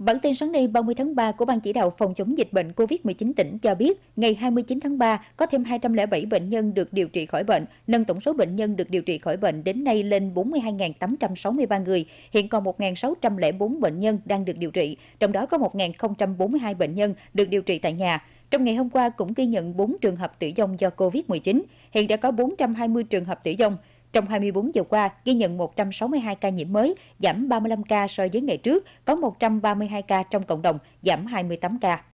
Bản tin sáng nay 30 tháng 3 của Ban chỉ đạo phòng chống dịch bệnh COVID-19 tỉnh cho biết, ngày 29 tháng 3 có thêm 207 bệnh nhân được điều trị khỏi bệnh, nâng tổng số bệnh nhân được điều trị khỏi bệnh đến nay lên 42.863 người. Hiện còn 1.604 bệnh nhân đang được điều trị, trong đó có 1.042 bệnh nhân được điều trị tại nhà. Trong ngày hôm qua cũng ghi nhận 4 trường hợp tử vong do COVID-19, hiện đã có 420 trường hợp tử vong. Trong 24 giờ qua, ghi nhận 162 ca nhiễm mới, giảm 35 ca so với ngày trước, có 132 ca trong cộng đồng, giảm 28 ca.